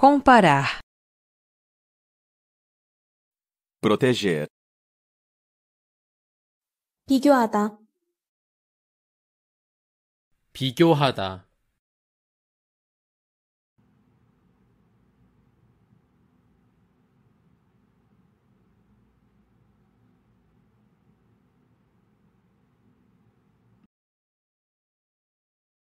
Comparar. proteger, 비교하다, 비교하다.